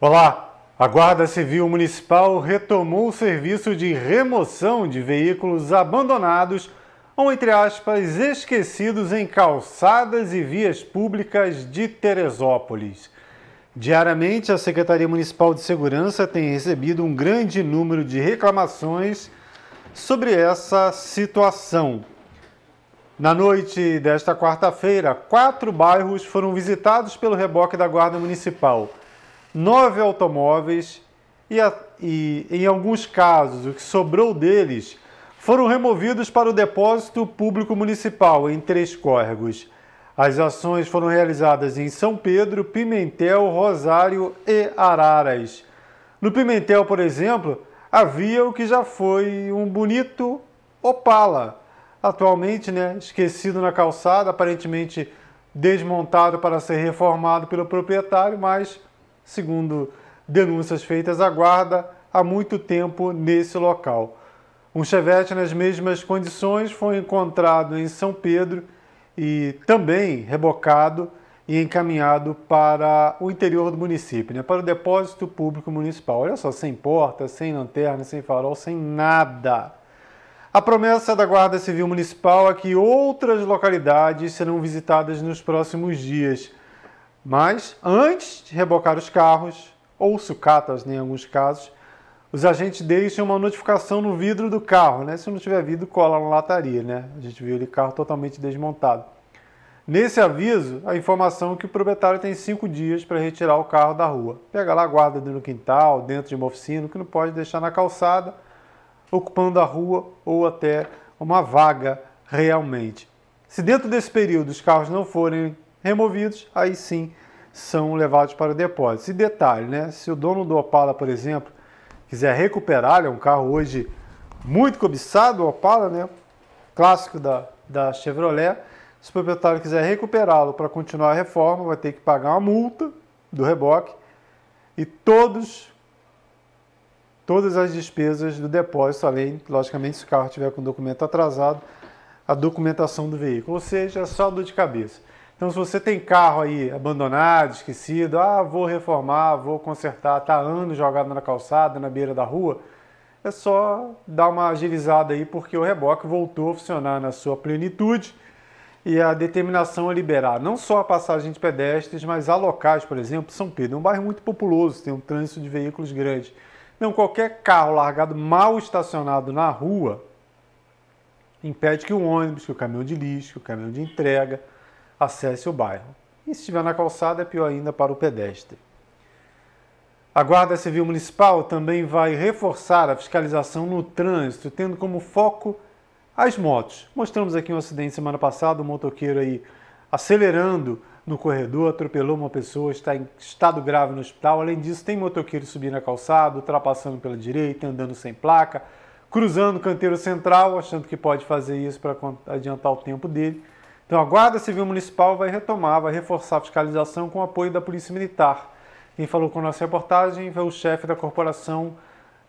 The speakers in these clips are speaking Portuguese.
Olá! A Guarda Civil Municipal retomou o serviço de remoção de veículos abandonados ou, entre aspas, esquecidos em calçadas e vias públicas de Teresópolis. Diariamente, a Secretaria Municipal de Segurança tem recebido um grande número de reclamações sobre essa situação. Na noite desta quarta-feira, quatro bairros foram visitados pelo reboque da Guarda Municipal nove automóveis e, a, e, em alguns casos, o que sobrou deles foram removidos para o depósito público municipal em Três Córregos. As ações foram realizadas em São Pedro, Pimentel, Rosário e Araras. No Pimentel, por exemplo, havia o que já foi um bonito Opala, atualmente né, esquecido na calçada, aparentemente desmontado para ser reformado pelo proprietário, mas segundo denúncias feitas à guarda, há muito tempo nesse local. Um chevette nas mesmas condições foi encontrado em São Pedro e também rebocado e encaminhado para o interior do município, né, para o depósito público municipal. Olha só, sem porta, sem lanterna, sem farol, sem nada. A promessa da Guarda Civil Municipal é que outras localidades serão visitadas nos próximos dias. Mas antes de rebocar os carros, ou sucatas né, em alguns casos, os agentes deixam uma notificação no vidro do carro, né? Se não tiver vidro, cola na lataria, né? A gente viu ele carro totalmente desmontado. Nesse aviso, a informação é que o proprietário tem cinco dias para retirar o carro da rua. Pega lá, guarda no quintal, dentro de uma oficina, que não pode deixar na calçada, ocupando a rua ou até uma vaga realmente. Se dentro desse período os carros não forem removidos, aí sim são levados para o depósito. E detalhe, né? Se o dono do Opala, por exemplo, quiser recuperar, é um carro hoje muito cobiçado, o Opala, né? Clássico da, da Chevrolet. Se o proprietário quiser recuperá-lo para continuar a reforma, vai ter que pagar uma multa do reboque e todos todas as despesas do depósito, além, logicamente, se o carro tiver com documento atrasado, a documentação do veículo. Ou seja, é só dor de cabeça. Então, se você tem carro aí abandonado, esquecido, ah, vou reformar, vou consertar, tá anos jogado na calçada, na beira da rua, é só dar uma agilizada aí, porque o reboque voltou a funcionar na sua plenitude e a determinação a liberar não só a passagem de pedestres, mas a locais, por exemplo, São Pedro é um bairro muito populoso, tem um trânsito de veículos grande. Então, qualquer carro largado mal estacionado na rua impede que o ônibus, que o caminhão de lixo, que o caminhão de entrega, acesse o bairro. E se estiver na calçada, é pior ainda para o pedestre. A Guarda Civil Municipal também vai reforçar a fiscalização no trânsito, tendo como foco as motos. Mostramos aqui um acidente semana passada, um motoqueiro aí acelerando no corredor, atropelou uma pessoa, está em estado grave no hospital. Além disso, tem motoqueiro subindo a calçada, ultrapassando pela direita, andando sem placa, cruzando o canteiro central, achando que pode fazer isso para adiantar o tempo dele. Então a Guarda Civil Municipal vai retomar, vai reforçar a fiscalização com o apoio da Polícia Militar. Quem falou com a nossa reportagem foi o chefe da corporação,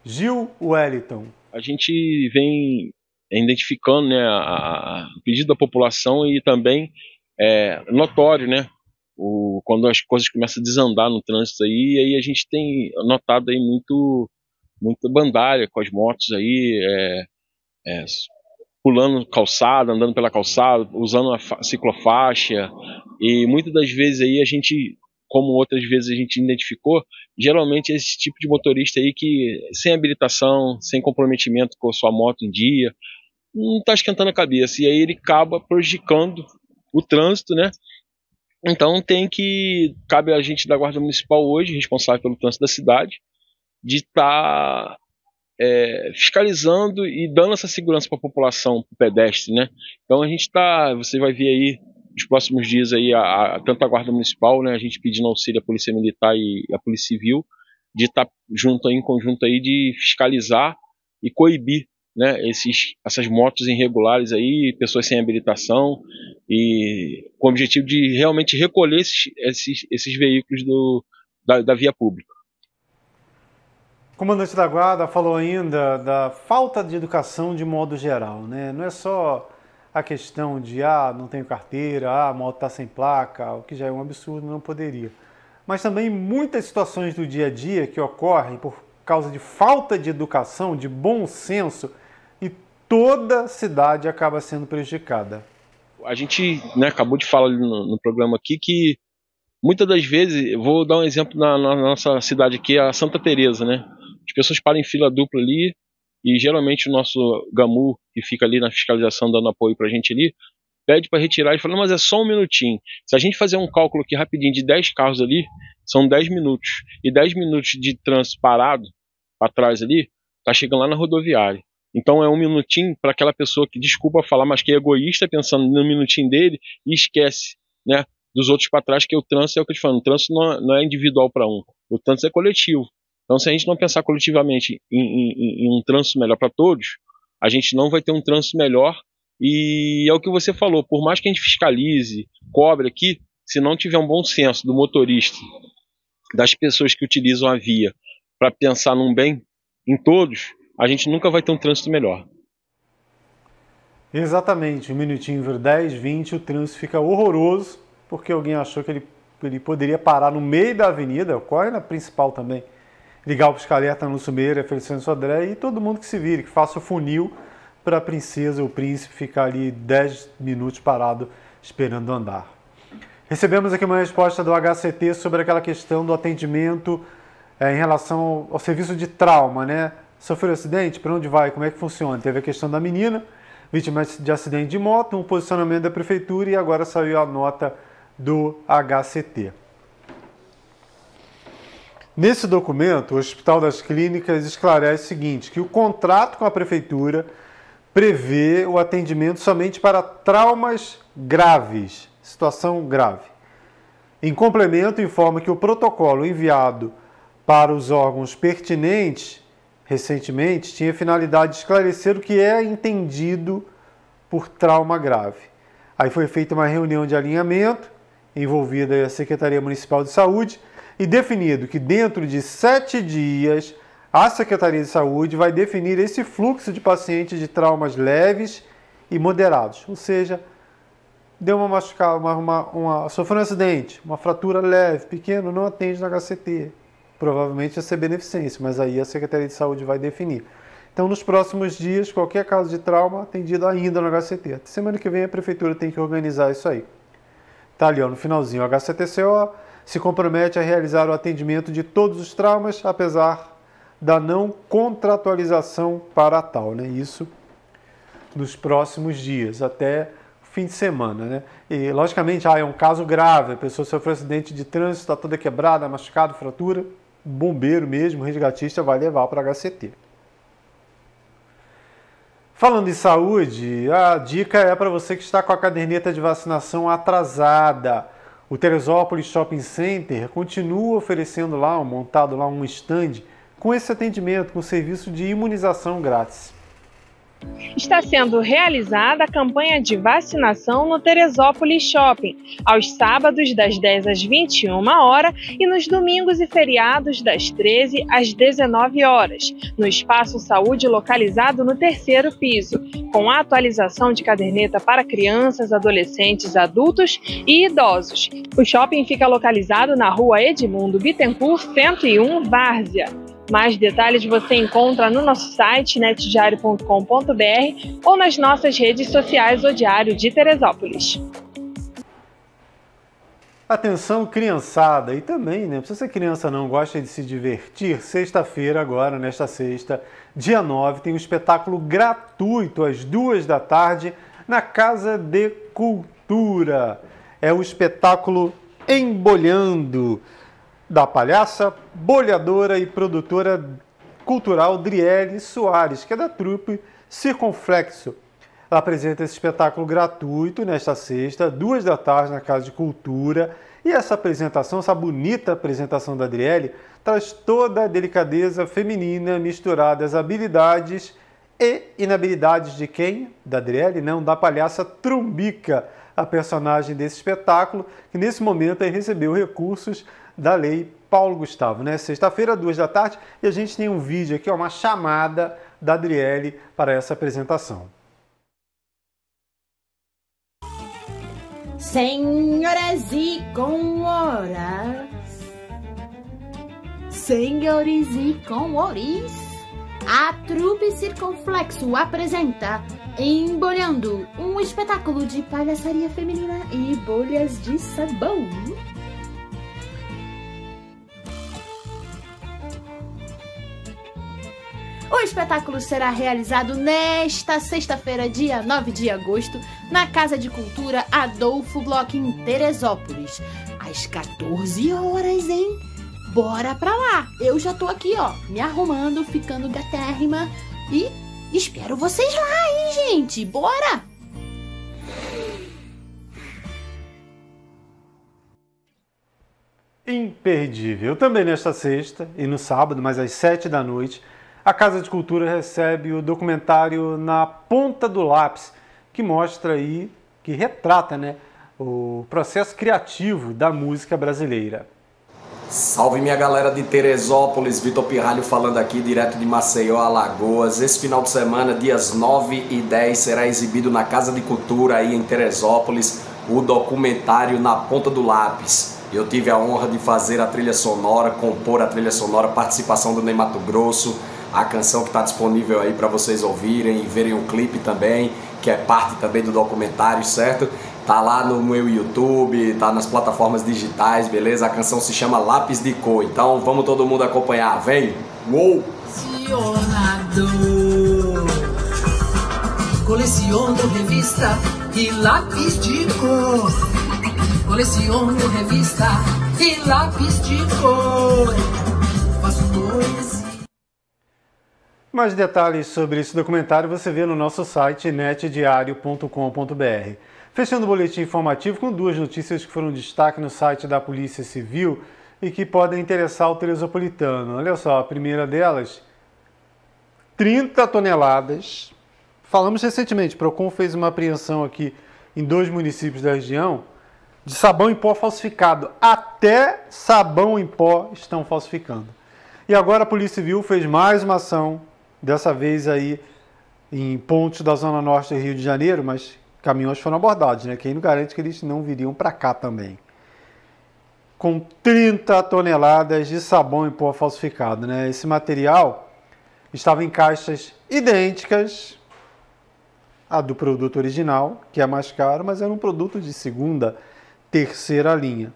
Gil Wellington. A gente vem é, identificando né, a, a pedido da população e também é notório, né? O, quando as coisas começam a desandar no trânsito aí, aí a gente tem notado aí muito, muita bandalha com as motos aí, é, é, pulando calçada, andando pela calçada, usando a ciclofaixa. E muitas das vezes aí a gente, como outras vezes a gente identificou, geralmente é esse tipo de motorista aí que sem habilitação, sem comprometimento com a sua moto em dia, não está esquentando a cabeça. E aí ele acaba prejudicando o trânsito, né? Então tem que cabe a gente da Guarda Municipal hoje, responsável pelo trânsito da cidade, de estar tá é, fiscalizando e dando essa segurança para a população pedestre, né? Então a gente está, você vai ver aí nos próximos dias aí a, a, tanto a guarda municipal, né, a gente pedindo auxílio à polícia militar e à polícia civil de estar tá junto aí, em conjunto aí de fiscalizar e coibir, né, esses, essas motos irregulares aí, pessoas sem habilitação e com o objetivo de realmente recolher esses, esses, esses veículos do, da, da via pública comandante da guarda falou ainda da falta de educação de modo geral, né? Não é só a questão de ah, não tenho carteira, ah, a moto está sem placa, o que já é um absurdo, não poderia. Mas também muitas situações do dia a dia que ocorrem por causa de falta de educação, de bom senso, e toda cidade acaba sendo prejudicada. A gente né, acabou de falar no, no, programa aqui que muitas das vezes, vou dar um exemplo na, na nossa cidade aqui, a Santa Teresa, né? As pessoas param em fila dupla ali e geralmente o nosso GAMU, que fica ali na fiscalização dando apoio para a gente ali, pede para retirar e fala, mas é só um minutinho. Se a gente fazer um cálculo aqui rapidinho de 10 carros ali, são 10 minutos. E 10 minutos de trânsito parado, para trás ali, tá chegando lá na rodoviária. Então é um minutinho para aquela pessoa que, desculpa falar, mas que é egoísta pensando no minutinho dele e esquece, né? Dos outros para trás, que o trânsito é o que eu te falo, o trânsito não, é, não é individual para um, o trânsito é coletivo. Então, se a gente não pensar coletivamente em, em, em um trânsito melhor para todos, a gente não vai ter um trânsito melhor. E é o que você falou, por mais que a gente fiscalize, cobre aqui, se não tiver um bom senso do motorista, das pessoas que utilizam a via, para pensar num bem em todos, a gente nunca vai ter um trânsito melhor. Exatamente, um minutinho ver 10, 20, o trânsito fica horroroso, porque alguém achou que ele, ele poderia parar no meio da avenida, ocorre na principal também, ligar o Piscaleta no Sumeira, Feliciano Sodré e todo mundo que se vire, que faça o funil para a princesa, o príncipe ficar ali 10 minutos parado esperando andar. Recebemos aqui uma resposta do HCT sobre aquela questão do atendimento é, em relação ao serviço de trauma, né? Sofreu acidente? Para onde vai? Como é que funciona? Teve a questão da menina, vítima de acidente de moto, um posicionamento da prefeitura e agora saiu a nota do HCT. Nesse documento, o Hospital das Clínicas esclarece o seguinte: que o contrato com a prefeitura prevê o atendimento somente para traumas graves, situação grave. Em complemento, informa que o protocolo enviado para os órgãos pertinentes recentemente tinha finalidade de esclarecer o que é entendido por trauma grave. Aí foi feita uma reunião de alinhamento envolvida a Secretaria Municipal de Saúde e definido que dentro de sete dias a Secretaria de Saúde vai definir esse fluxo de pacientes de traumas leves e moderados, ou seja, deu uma machucada, uma, uma, uma, sofreu um acidente, uma fratura leve, pequeno, não atende na HCT. Provavelmente ia ser beneficência, mas aí a Secretaria de Saúde vai definir. Então, nos próximos dias, qualquer caso de trauma atendido ainda no HCT. semana que vem a prefeitura tem que organizar isso aí. Tá ali, ó, no finalzinho, HCTCO se compromete a realizar o atendimento de todos os traumas, apesar da não contratualização para tal, né? Isso nos próximos dias, até fim de semana, né? E logicamente, ah, é um caso grave, a pessoa sofreu acidente de trânsito, está toda quebrada, machucada, fratura, bombeiro mesmo, resgatista vai levar para HCT. Falando em saúde, a dica é para você que está com a caderneta de vacinação atrasada o Teresópolis Shopping Center continua oferecendo lá, montado lá um stand com esse atendimento, com serviço de imunização grátis. Está sendo realizada a campanha de vacinação no Teresópolis Shopping, aos sábados das 10 às 21 horas e nos domingos e feriados das 13 às 19 horas, no espaço saúde localizado no terceiro piso, com a atualização de caderneta para crianças, adolescentes, adultos e idosos. O shopping fica localizado na rua Edmundo Bittencourt 101, Várzea. Mais detalhes você encontra no nosso site netdiario.com.br ou nas nossas redes sociais O Diário de Teresópolis. Atenção, criançada, e também, né? Não precisa ser criança, não, gosta de se divertir. Sexta-feira, agora, nesta sexta, dia 9, tem um espetáculo gratuito às duas da tarde na Casa de Cultura. É o espetáculo Embolhando da palhaça, bolhadora e produtora cultural Driele Soares, que é da trupe Circunflexo. Ela apresenta esse espetáculo gratuito nesta sexta, duas da tarde, na Casa de Cultura. E essa apresentação, essa bonita apresentação da Adriele, traz toda a delicadeza feminina misturada às habilidades e inabilidades de quem? Da Adriele? Não, da palhaça Trumbica, a personagem desse espetáculo, que nesse momento recebeu recursos da Lei Paulo Gustavo, né? Sexta-feira, duas da tarde, e a gente tem um vídeo aqui, uma chamada da Adriele para essa apresentação. Senhoras e comoras, senhores e comores, a trupe Circunflexo apresenta Embolhando, um espetáculo de palhaçaria feminina e bolhas de sabão. O espetáculo será realizado nesta sexta-feira, dia 9 de agosto, na Casa de Cultura Adolfo Bloch em Teresópolis, às 14 horas, hein? Bora pra lá! Eu já tô aqui, ó, me arrumando, ficando gatérrima e espero vocês lá, hein, gente? Bora! imperdível. Também nesta sexta e no sábado, mas às sete da noite, a Casa de Cultura recebe o documentário Na Ponta do Lápis, que mostra aí, que retrata, né, o processo criativo da música brasileira. Salve minha galera de Teresópolis, Vitor Pirralho falando aqui direto de Maceió, Alagoas. Esse final de semana, dias 9 e 10, será exibido na Casa de Cultura aí em Teresópolis o documentário Na Ponta do Lápis. Eu tive a honra de fazer a trilha sonora, compor a trilha sonora, participação do Ney Mato Grosso, a canção que está disponível aí para vocês ouvirem e verem o clipe também, que é parte também do documentário, certo? Tá lá no meu YouTube, tá nas plataformas digitais, beleza? A canção se chama Lápis de Cor. Então vamos todo mundo acompanhar, vem! Uou! Colecionador Coleciono revista e lápis de cor Coleciono revista e lápis de cor Faço coisas mais detalhes sobre esse documentário você vê no nosso site netdiario.com.br. Fechando o boletim informativo com duas notícias que foram destaque no site da Polícia Civil e que podem interessar o teresopolitano. Olha só, a primeira delas, 30 toneladas. Falamos recentemente, Procon fez uma apreensão aqui em dois municípios da região de sabão em pó falsificado. Até sabão em pó estão falsificando. E agora a Polícia Civil fez mais uma ação dessa vez aí em pontos da Zona Norte do Rio de Janeiro, mas caminhões foram abordados, né? Quem não garante que eles não viriam para cá também. Com 30 toneladas de sabão em pó falsificado, né? Esse material estava em caixas idênticas à do produto original, que é mais caro, mas era um produto de segunda, terceira linha.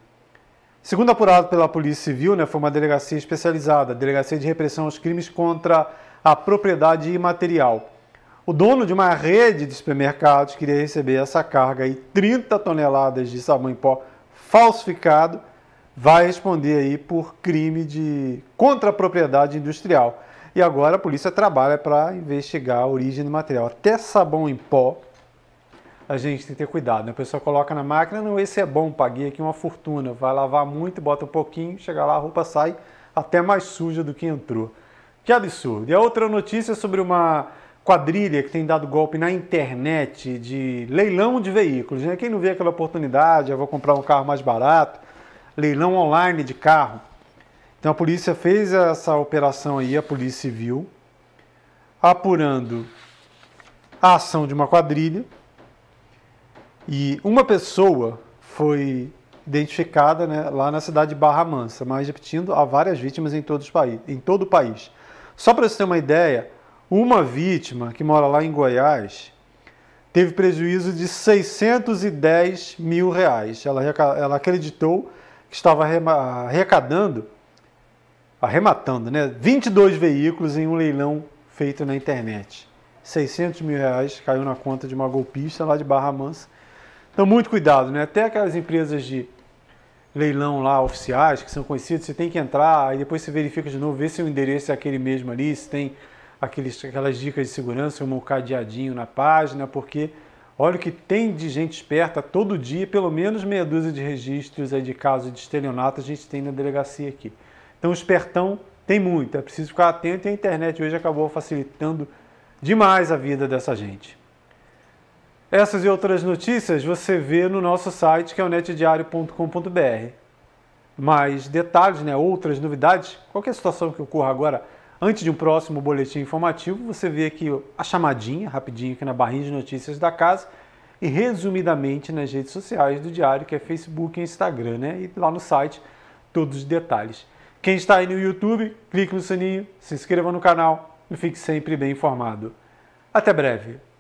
Segundo apurado pela Polícia Civil, né, foi uma delegacia especializada, Delegacia de Repressão aos Crimes contra a Propriedade Imaterial. O dono de uma rede de supermercados queria receber essa carga e 30 toneladas de sabão em pó falsificado, vai responder aí por crime de contra a propriedade industrial. E agora a polícia trabalha para investigar a origem do material. Até sabão em pó a gente tem que ter cuidado. Né? A pessoa coloca na máquina, não, esse é bom, paguei aqui uma fortuna. Vai lavar muito, bota um pouquinho, chega lá, a roupa sai até mais suja do que entrou. Que absurdo. E a outra notícia é sobre uma quadrilha que tem dado golpe na internet de leilão de veículos. Né? Quem não vê aquela oportunidade, eu vou comprar um carro mais barato, leilão online de carro. Então a polícia fez essa operação aí, a Polícia Civil, apurando a ação de uma quadrilha e uma pessoa foi identificada né, lá na cidade de Barra Mansa, mas repetindo, há várias vítimas em, todos país, em todo o país. Só para você ter uma ideia, uma vítima que mora lá em Goiás teve prejuízo de 610 mil reais. Ela, ela acreditou que estava arrecadando, arrematando, né, 22 veículos em um leilão feito na internet. 600 mil reais caiu na conta de uma golpista lá de Barra Mansa então, muito cuidado, né? Até aquelas empresas de leilão lá oficiais, que são conhecidas, você tem que entrar, aí depois você verifica de novo, vê se o endereço é aquele mesmo ali, se tem aqueles, aquelas dicas de segurança, um cadeadinho na página, porque olha o que tem de gente esperta todo dia, pelo menos meia dúzia de registros aí de casos de estelionato a gente tem na delegacia aqui. Então, espertão tem muito, é preciso ficar atento e a internet hoje acabou facilitando demais a vida dessa gente. Essas e outras notícias você vê no nosso site, que é o netdiario.com.br. Mais detalhes, né, outras novidades, qualquer situação que ocorra agora, antes de um próximo boletim informativo, você vê aqui a chamadinha, rapidinho, aqui na barrinha de notícias da casa, e resumidamente nas redes sociais do Diário, que é Facebook e Instagram, né? E lá no site, todos os detalhes. Quem está aí no YouTube, clique no sininho, se inscreva no canal e fique sempre bem informado. Até breve!